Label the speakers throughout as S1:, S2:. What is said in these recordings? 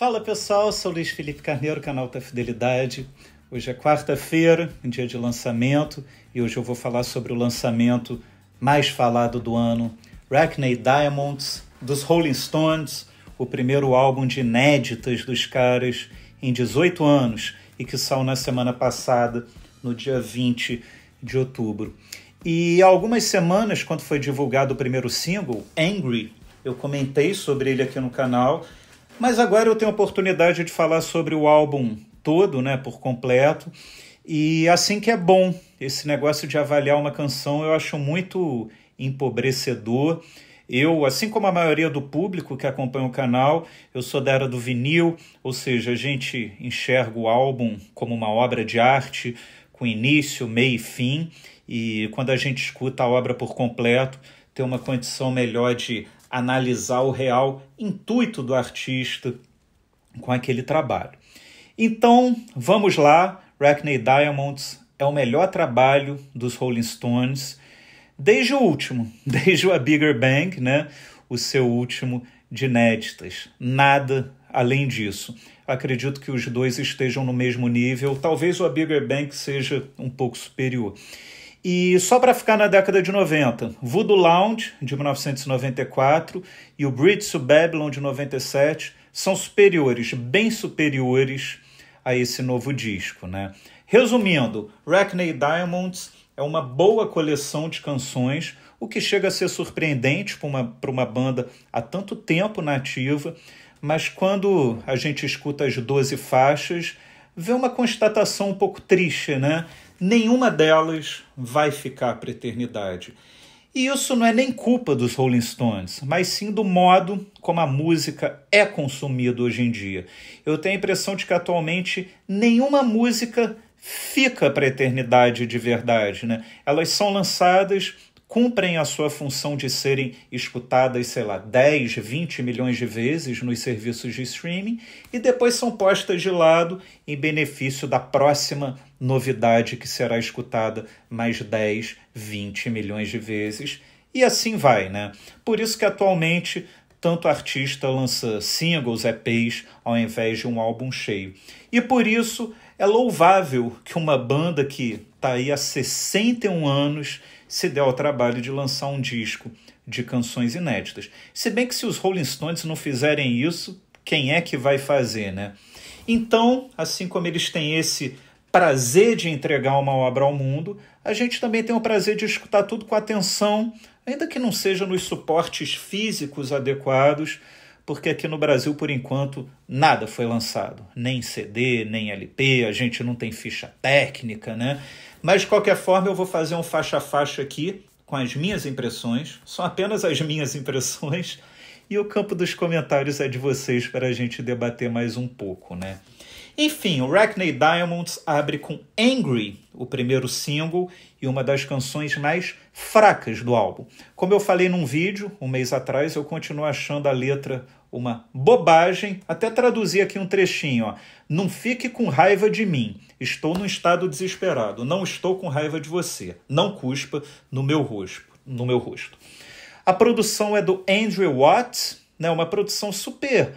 S1: Fala pessoal, sou Luiz Felipe Carneiro, canal da Fidelidade. Hoje é quarta-feira, dia de lançamento, e hoje eu vou falar sobre o lançamento mais falado do ano, Rackney Diamonds, dos Rolling Stones, o primeiro álbum de inéditas dos caras em 18 anos e que saiu na semana passada, no dia 20 de outubro. E há algumas semanas, quando foi divulgado o primeiro single, Angry, eu comentei sobre ele aqui no canal mas agora eu tenho a oportunidade de falar sobre o álbum todo, né, por completo. E assim que é bom, esse negócio de avaliar uma canção eu acho muito empobrecedor. Eu, assim como a maioria do público que acompanha o canal, eu sou da era do vinil, ou seja, a gente enxerga o álbum como uma obra de arte, com início, meio e fim, e quando a gente escuta a obra por completo, tem uma condição melhor de analisar o real intuito do artista com aquele trabalho. Então, vamos lá. Rackney Diamonds é o melhor trabalho dos Rolling Stones desde o último, desde o A Bigger Bang, né? O seu último de inéditas. Nada além disso. Acredito que os dois estejam no mesmo nível. Talvez o A Bigger Bang seja um pouco superior. E só para ficar na década de 90, Voodoo Lounge, de 1994, e o to Babylon, de 97, são superiores, bem superiores a esse novo disco. Né? Resumindo, Rackney Diamonds é uma boa coleção de canções, o que chega a ser surpreendente para uma, uma banda há tanto tempo nativa, mas quando a gente escuta as 12 faixas, vê uma constatação um pouco triste, né? nenhuma delas vai ficar para a eternidade. E isso não é nem culpa dos Rolling Stones, mas sim do modo como a música é consumida hoje em dia. Eu tenho a impressão de que atualmente nenhuma música fica para a eternidade de verdade, né? Elas são lançadas cumprem a sua função de serem escutadas, sei lá, 10, 20 milhões de vezes nos serviços de streaming e depois são postas de lado em benefício da próxima novidade que será escutada mais 10, 20 milhões de vezes. E assim vai, né? Por isso que atualmente tanto artista lança singles, EPs, ao invés de um álbum cheio. E por isso é louvável que uma banda que está aí há 61 anos se der ao trabalho de lançar um disco de canções inéditas. Se bem que se os Rolling Stones não fizerem isso, quem é que vai fazer, né? Então, assim como eles têm esse prazer de entregar uma obra ao mundo, a gente também tem o prazer de escutar tudo com atenção, ainda que não seja nos suportes físicos adequados, porque aqui no Brasil, por enquanto, nada foi lançado, nem CD, nem LP, a gente não tem ficha técnica, né? Mas de qualquer forma, eu vou fazer um faixa a faixa aqui com as minhas impressões, são apenas as minhas impressões, e o campo dos comentários é de vocês para a gente debater mais um pouco, né? Enfim, o Rackney Diamonds abre com Angry, o primeiro single e uma das canções mais fracas do álbum. Como eu falei num vídeo um mês atrás, eu continuo achando a letra uma bobagem. Até traduzi aqui um trechinho, ó. Não fique com raiva de mim. Estou num estado desesperado. Não estou com raiva de você. Não cuspa no meu rosto, no meu rosto. A produção é do Andrew Watt, né? Uma produção super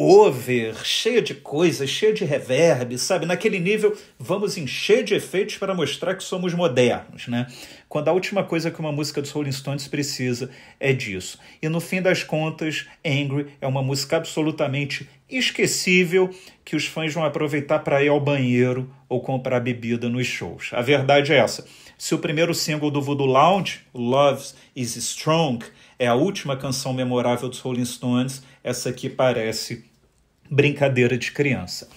S1: over, cheia de coisas, cheia de reverb, sabe? Naquele nível, vamos encher de efeitos para mostrar que somos modernos, né? Quando a última coisa que uma música dos Rolling Stones precisa é disso. E no fim das contas, Angry é uma música absolutamente esquecível que os fãs vão aproveitar para ir ao banheiro ou comprar bebida nos shows. A verdade é essa. Se o primeiro single do Voodoo Lounge, Love is Strong, é a última canção memorável dos Rolling Stones, essa aqui parece brincadeira de criança.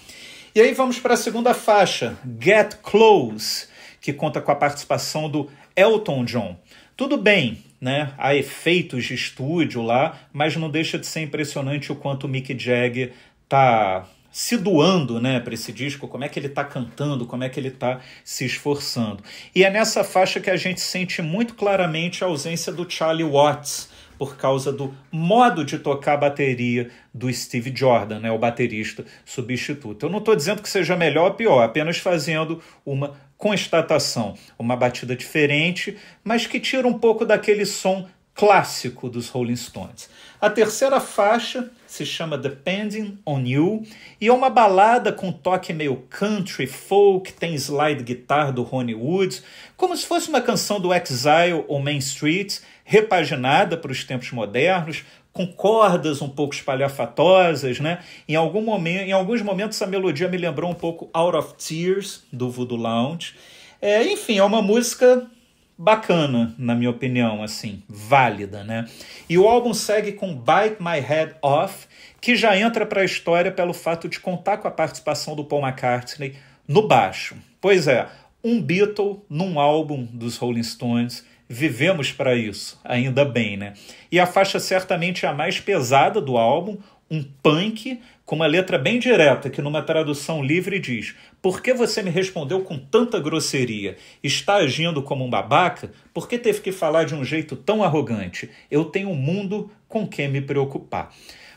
S1: E aí vamos para a segunda faixa, Get Close, que conta com a participação do Elton John. Tudo bem, né? Há efeitos de estúdio lá, mas não deixa de ser impressionante o quanto o Mick Jagger tá se doando, né, para esse disco, como é que ele tá cantando, como é que ele tá se esforçando. E é nessa faixa que a gente sente muito claramente a ausência do Charlie Watts, por causa do modo de tocar a bateria do Steve Jordan, né, o baterista substituto. Eu não estou dizendo que seja melhor ou pior, apenas fazendo uma constatação, uma batida diferente, mas que tira um pouco daquele som clássico dos Rolling Stones. A terceira faixa se chama Depending on You e é uma balada com toque meio country, folk, tem slide guitar do Ronnie Woods, como se fosse uma canção do Exile ou Main Street, repaginada para os tempos modernos, com cordas um pouco espalhafatosas, né? Em, algum momento, em alguns momentos a melodia me lembrou um pouco Out of Tears do Voodoo Lounge. É, enfim, é uma música bacana, na minha opinião, assim, válida, né? E o álbum segue com Bite My Head Off, que já entra para a história pelo fato de contar com a participação do Paul McCartney no baixo. Pois é, um Beatle num álbum dos Rolling Stones. Vivemos para isso, ainda bem, né? E a faixa certamente é a mais pesada do álbum, um punk com uma letra bem direta que, numa tradução livre, diz: Por que você me respondeu com tanta grosseria? Está agindo como um babaca? Por que teve que falar de um jeito tão arrogante? Eu tenho um mundo com quem me preocupar.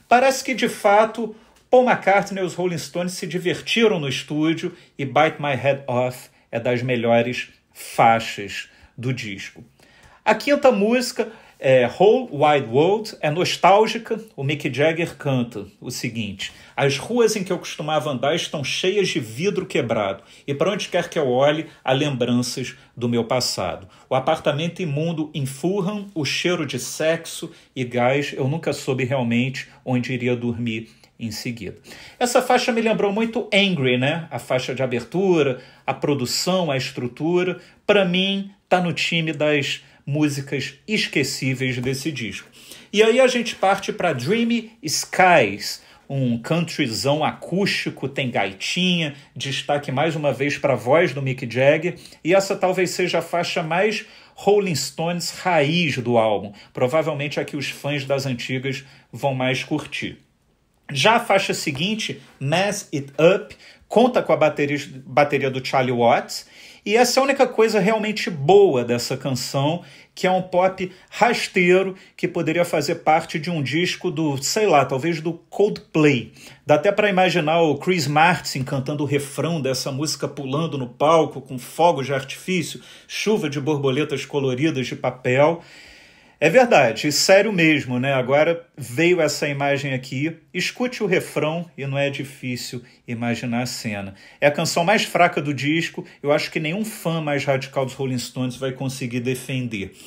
S1: Parece que, de fato, Paul McCartney e os Rolling Stones se divertiram no estúdio e Bite My Head Off é das melhores faixas do disco. A quinta música é, Whole Wide World é nostálgica. O Mick Jagger canta o seguinte: As ruas em que eu costumava andar estão cheias de vidro quebrado, e para onde quer que eu olhe, há lembranças do meu passado. O apartamento imundo em o cheiro de sexo e gás. Eu nunca soube realmente onde iria dormir em seguida. Essa faixa me lembrou muito Angry, né? A faixa de abertura, a produção, a estrutura. Para mim, tá no time das músicas esquecíveis desse disco. E aí a gente parte para Dreamy Skies, um countryzão acústico, tem gaitinha, destaque mais uma vez para a voz do Mick Jagger, e essa talvez seja a faixa mais Rolling Stones raiz do álbum. Provavelmente é a que os fãs das antigas vão mais curtir. Já a faixa seguinte, Mess It Up, conta com a bateria, bateria do Charlie Watts e essa é a única coisa realmente boa dessa canção, que é um pop rasteiro que poderia fazer parte de um disco do, sei lá, talvez do Coldplay. Dá até para imaginar o Chris Martin cantando o refrão dessa música pulando no palco com fogos de artifício, chuva de borboletas coloridas de papel. É verdade, sério mesmo, né? Agora veio essa imagem aqui. Escute o refrão e não é difícil imaginar a cena. É a canção mais fraca do disco, eu acho que nenhum fã mais radical dos Rolling Stones vai conseguir defender.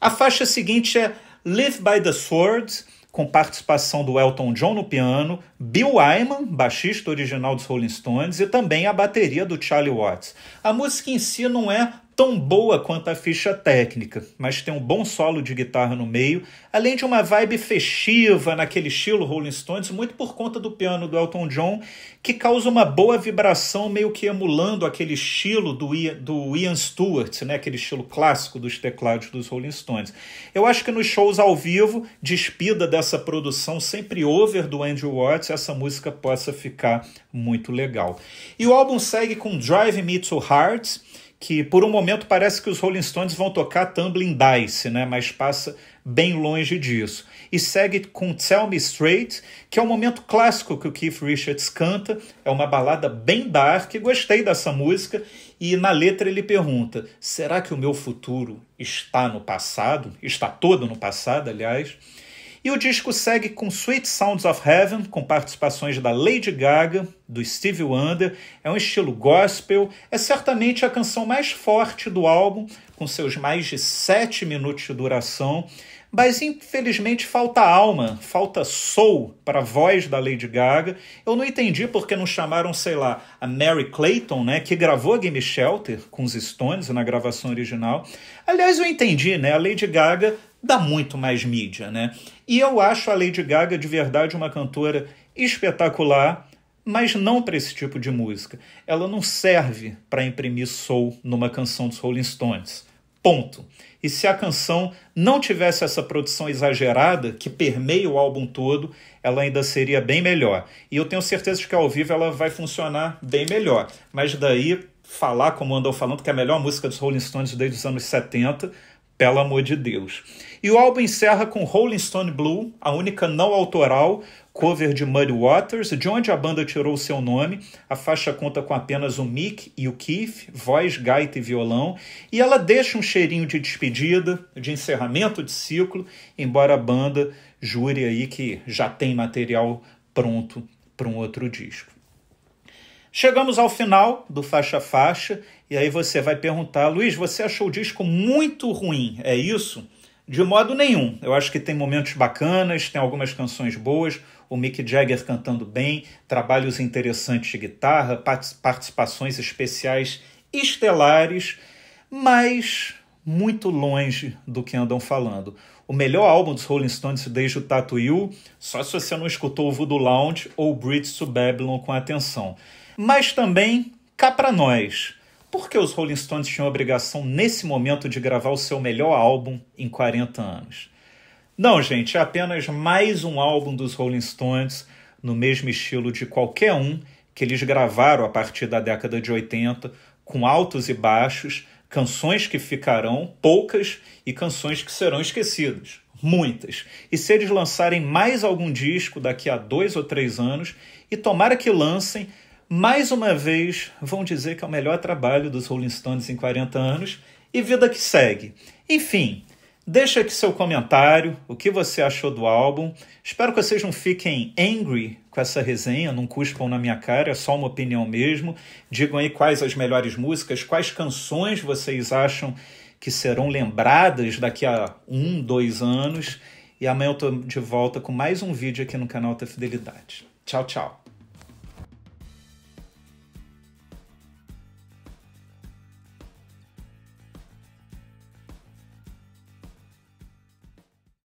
S1: A faixa seguinte é Live by the Sword, com participação do Elton John no piano, Bill Wyman, baixista original dos Rolling Stones, e também a bateria do Charlie Watts. A música em si não é tão boa quanto a ficha técnica, mas tem um bom solo de guitarra no meio, além de uma vibe festiva naquele estilo Rolling Stones, muito por conta do piano do Elton John, que causa uma boa vibração, meio que emulando aquele estilo do, Ian, do Ian Stewart, né? aquele estilo clássico dos teclados dos Rolling Stones. Eu acho que nos shows ao vivo, despida dessa produção sempre over do Andrew Watts, essa música possa ficar muito legal. E o álbum segue com Drive Me to Heart que por um momento parece que os Rolling Stones vão tocar Tumbling Dice, né? mas passa bem longe disso. E segue com Tell Me Straight, que é um momento clássico que o Keith Richards canta, é uma balada bem dark, gostei dessa música, e na letra ele pergunta: será que o meu futuro está no passado? Está todo no passado, aliás? E o disco segue com Sweet Sounds of Heaven, com participações da Lady Gaga, do Stevie Wonder. É um estilo gospel, é certamente a canção mais forte do álbum, com seus mais de 7 minutos de duração. Mas infelizmente falta alma, falta soul para a voz da Lady Gaga. Eu não entendi porque não chamaram, sei lá, a Mary Clayton, né, que gravou Game Shelter com os Stones na gravação original. Aliás, eu entendi, né? A Lady Gaga dá muito mais mídia, né? E eu acho a Lady Gaga de verdade uma cantora espetacular, mas não para esse tipo de música. Ela não serve para imprimir soul numa canção dos Rolling Stones. Ponto. E se a canção não tivesse essa produção exagerada que permeia o álbum todo, ela ainda seria bem melhor. E eu tenho certeza de que ao vivo ela vai funcionar bem melhor. Mas daí falar como andou falando que é a melhor música dos Rolling Stones desde os anos 70, pelo amor de Deus. E o álbum encerra com Rolling Stone Blue, a única não autoral, cover de Muddy Waters, de onde a banda tirou seu nome. A faixa conta com apenas o Mick e o Keith, voz, gaita e violão, e ela deixa um cheirinho de despedida, de encerramento de ciclo, embora a banda jure aí que já tem material pronto para um outro disco. Chegamos ao final do Faixa Faixa, e aí você vai perguntar, Luiz, você achou o disco muito ruim, é isso? De modo nenhum. Eu acho que tem momentos bacanas, tem algumas canções boas, o Mick Jagger cantando bem, trabalhos interessantes de guitarra, participações especiais estelares, mas muito longe do que andam falando. O melhor álbum dos Rolling Stones desde o Tattoo You, só se você não escutou o Voodoo Lounge ou Bridge to Babylon com atenção mas também cá para nós. Por que os Rolling Stones tinham a obrigação nesse momento de gravar o seu melhor álbum em 40 anos? Não, gente, é apenas mais um álbum dos Rolling Stones no mesmo estilo de qualquer um que eles gravaram a partir da década de 80, com altos e baixos, canções que ficarão poucas e canções que serão esquecidas, muitas. E se eles lançarem mais algum disco daqui a dois ou três anos, e tomara que lancem, mais uma vez vão dizer que é o melhor trabalho dos Rolling Stones em 40 anos e vida que segue. Enfim, deixa aqui seu comentário, o que você achou do álbum. Espero que vocês não fiquem angry com essa resenha, não cuspam na minha cara, é só uma opinião mesmo. Digam aí quais as melhores músicas, quais canções vocês acham que serão lembradas daqui a um, dois anos. E amanhã eu tô de volta com mais um vídeo aqui no canal da Fidelidade. Tchau, tchau.